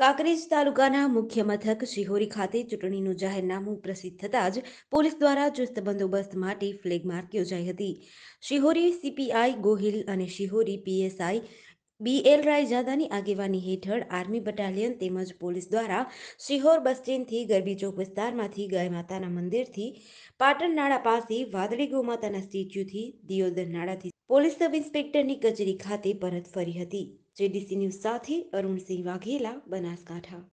કાંકરેજ તાલુકાના મુખ્ય મથક શિહોરી ખાતે ચૂંટણીનું જાહેરનામું પ્રસિદ્ધ થતાં જ પોલીસ દ્વારા ચુસ્ત બંદોબસ્ત માટે ફ્લેગમાર્ક યોજાઈ હતી શિહોરી સીપીઆઈ ગોહિલ અને શિહોરી પીએસઆઈ બીએલ રાયજાદાની આગેવાની હેઠળ આર્મી બટાલિયન તેમજ પોલીસ દ્વારા શિહોર બસ સ્ટેન્ડથી ગરબી ચોક વિસ્તારમાંથી ગાય માતાના મંદિરથી પાટણ નાળા પાસે વાદળી ગોમાતાના સ્ટેચ્યુથી દિયોદર નાળાથી પોલીસ સબ ઇન્સ્પેક્ટરની કચેરી ખાતે પરત ફરી હતી જેડીસી ન્યૂઝ સાથે અરુણસિંહ વાઘેલા બનાસકાંઠા